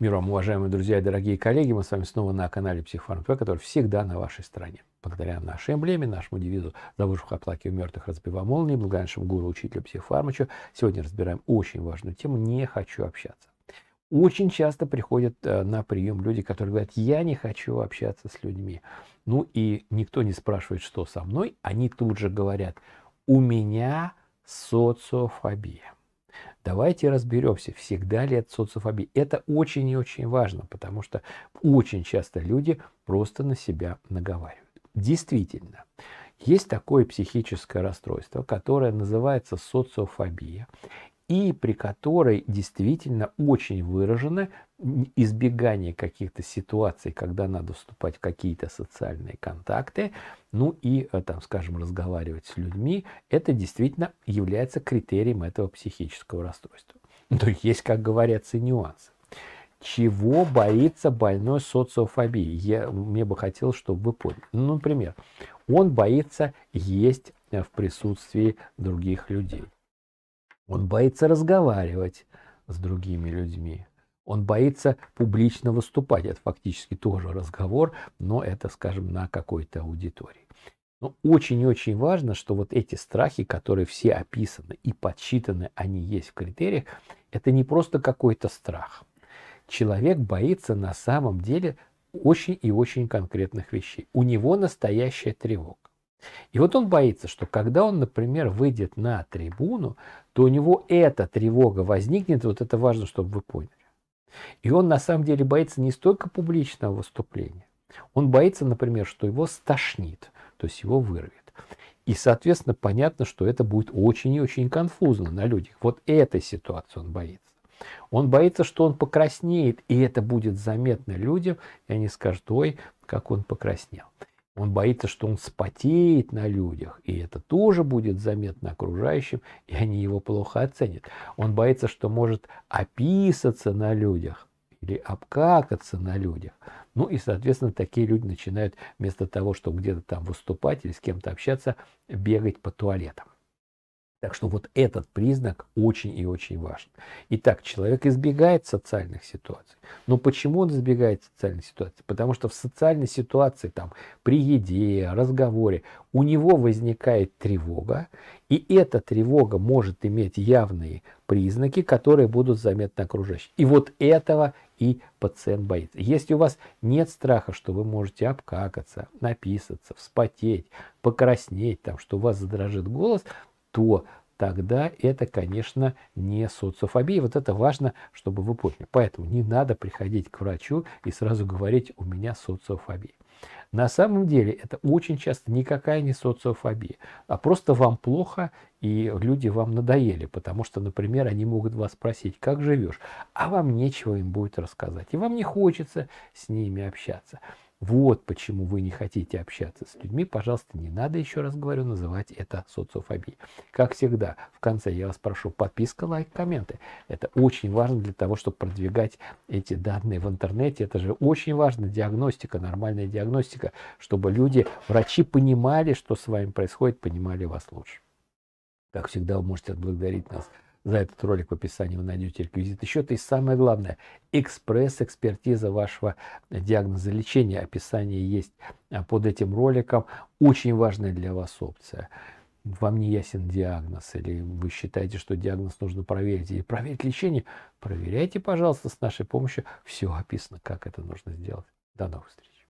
Миром, уважаемые друзья и дорогие коллеги. Мы с вами снова на канале Психфарм ТВ, который всегда на вашей стороне. Благодаря нашей эмблеме, нашему девизу «Забывших оплакиваем мертвых, разбиваем молнии», благодарнейшему гуру, учителю Психфармачу, сегодня разбираем очень важную тему «Не хочу общаться». Очень часто приходят э, на прием люди, которые говорят, я не хочу общаться с людьми. Ну и никто не спрашивает, что со мной. Они тут же говорят, у меня социофобия. Давайте разберемся, всегда ли это социофобия. Это очень и очень важно, потому что очень часто люди просто на себя наговаривают. Действительно, есть такое психическое расстройство, которое называется социофобия и при которой действительно очень выражено избегание каких-то ситуаций, когда надо вступать в какие-то социальные контакты, ну и, э, там, скажем, разговаривать с людьми, это действительно является критерием этого психического расстройства. Ну, то есть, как говорятся, нюансы чего боится больной социофобии. Я, мне бы хотелось, чтобы вы поняли. Ну, например, он боится есть в присутствии других людей. Он боится разговаривать с другими людьми. Он боится публично выступать. Это фактически тоже разговор, но это, скажем, на какой-то аудитории. Но очень-очень важно, что вот эти страхи, которые все описаны и подсчитаны, они есть в критериях, это не просто какой-то страх. Человек боится на самом деле очень и очень конкретных вещей. У него настоящая тревога. И вот он боится, что когда он, например, выйдет на трибуну, то у него эта тревога возникнет, вот это важно, чтобы вы поняли. И он на самом деле боится не столько публичного выступления, он боится, например, что его стошнит, то есть его вырвет. И, соответственно, понятно, что это будет очень и очень конфузно на людях. Вот этой ситуации он боится. Он боится, что он покраснеет, и это будет заметно людям, и они скажут, ой, как он покраснел. Он боится, что он спотеет на людях, и это тоже будет заметно окружающим, и они его плохо оценят. Он боится, что может описаться на людях или обкакаться на людях. Ну и, соответственно, такие люди начинают вместо того, чтобы где-то там выступать или с кем-то общаться, бегать по туалетам. Так что вот этот признак очень и очень важен. Итак, человек избегает социальных ситуаций. Но почему он избегает социальных ситуаций? Потому что в социальной ситуации, там, при еде, разговоре, у него возникает тревога, и эта тревога может иметь явные признаки, которые будут заметны окружающим. И вот этого и пациент боится. Если у вас нет страха, что вы можете обкакаться, написаться, вспотеть, покраснеть, там, что у вас задрожит голос, то тогда это, конечно, не социофобия. Вот это важно, чтобы вы поняли. Поэтому не надо приходить к врачу и сразу говорить, у меня социофобия. На самом деле это очень часто никакая не социофобия, а просто вам плохо и люди вам надоели, потому что, например, они могут вас спросить, как живешь, а вам нечего им будет рассказать, и вам не хочется с ними общаться. Вот почему вы не хотите общаться с людьми. Пожалуйста, не надо, еще раз говорю, называть это социофобией. Как всегда, в конце я вас прошу подписка, лайк, комменты. Это очень важно для того, чтобы продвигать эти данные в интернете. Это же очень важно, диагностика, нормальная диагностика, чтобы люди, врачи понимали, что с вами происходит, понимали вас лучше. Как всегда, вы можете отблагодарить нас за этот ролик в описании вы найдете реквизиты счета. И самое главное, экспресс-экспертиза вашего диагноза лечения. Описание есть а, под этим роликом. Очень важная для вас опция вам не ясен диагноз, или вы считаете, что диагноз нужно проверить, или проверить лечение, проверяйте, пожалуйста, с нашей помощью. Все описано, как это нужно сделать. До новых встреч.